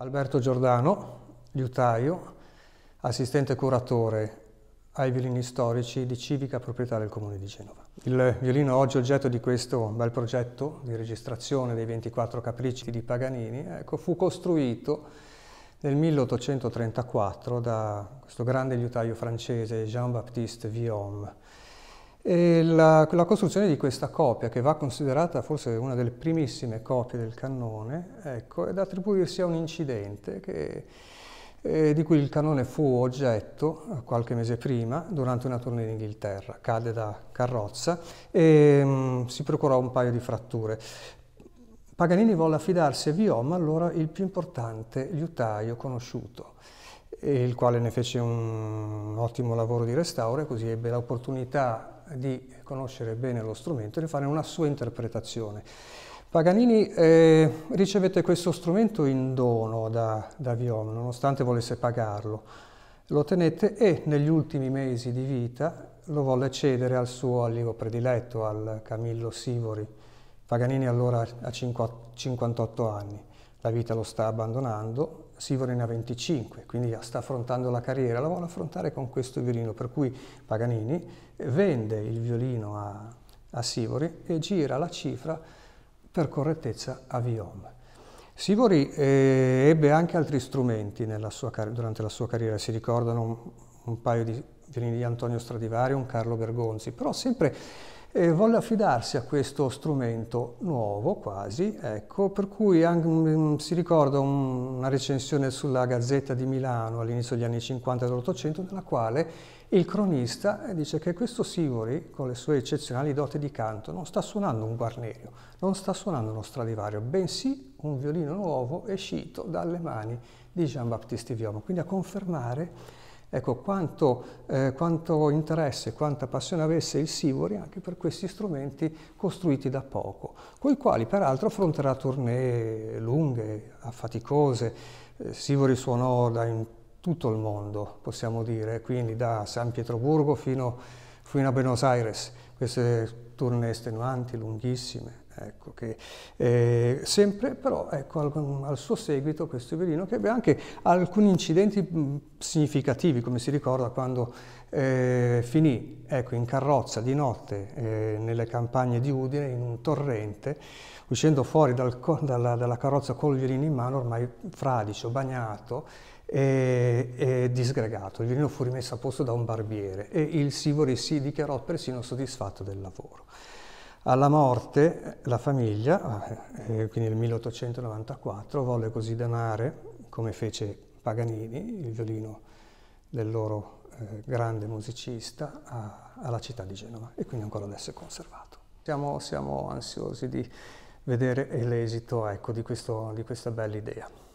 Alberto Giordano, liutaio, assistente curatore ai violini storici di civica proprietà del Comune di Genova. Il violino oggi oggetto di questo bel progetto di registrazione dei 24 capricci di Paganini ecco, fu costruito nel 1834 da questo grande liutaio francese Jean-Baptiste Villaume la, la, costruzione di questa copia, che va considerata forse una delle primissime copie del cannone, ecco, è da attribuirsi a un incidente che, eh, di cui il cannone fu oggetto qualche mese prima durante una tournée in Inghilterra. Cade da carrozza e mh, mm, si procurò un paio di fratture. Paganini volle affidarsi a Vioma, allora il più importante liutaio conosciuto il quale ne fece un ottimo lavoro di restauro e così ebbe l'opportunità di conoscere bene lo strumento e di fare una sua interpretazione. Paganini eh, ricevette questo strumento in dono da, da Viom, nonostante volesse pagarlo. Lo tenette e negli ultimi mesi di vita lo volle cedere al suo allievo prediletto, al Camillo Sivori. Paganini allora ha 58 anni la vita lo sta abbandonando, Sivori ne ha 25, quindi sta affrontando la carriera, la vuole affrontare con questo violino, per cui Paganini vende il violino a, a Sivori e gira la cifra per correttezza a Viom. Sivori eh, ebbe anche altri strumenti sua, durante la sua carriera, si ricordano un, un paio di violini di Antonio Stradivari, un Carlo Bergonzi, però sempre e volle affidarsi a questo strumento nuovo quasi, ecco, per cui anche, si ricorda un, una recensione sulla Gazzetta di Milano all'inizio degli anni 50 dell'Ottocento, nella quale il cronista eh, dice che questo Sivori, con le sue eccezionali doti di canto, non sta suonando un guarnerio, non sta suonando uno stradivario, bensì un violino nuovo escito dalle mani di Jean-Baptiste Viomo, quindi a confermare Ecco, quanto, eh, quanto, interesse, quanta passione avesse il Sivori anche per questi strumenti costruiti da poco, coi quali peraltro affronterà tournée lunghe, affaticose. Eh, Sivori suonò da in tutto il mondo, possiamo dire, quindi da San Pietroburgo fino, fino a Buenos Aires, queste tournée estenuanti, lunghissime. Ecco, che, eh, sempre però ecco, al, al, suo seguito questo Iverino che ebbe anche alcuni incidenti mm, significativi, come si ricorda quando eh, finì ecco, in carrozza di notte eh, nelle campagne di Udine in un torrente, uscendo fuori dal, dalla, dalla, carrozza con il violino in mano, ormai fradicio, bagnato, e, e, disgregato. Il violino fu rimesso a posto da un barbiere e il Sivori si dichiarò persino soddisfatto del lavoro. Alla morte la famiglia, eh, eh, quindi nel 1894, volle così donare, come fece Paganini, il violino del loro eh, grande musicista, a, alla città di Genova e quindi ancora adesso è conservato. Siamo, siamo ansiosi di vedere l'esito ecco, di, questo, di questa bella idea.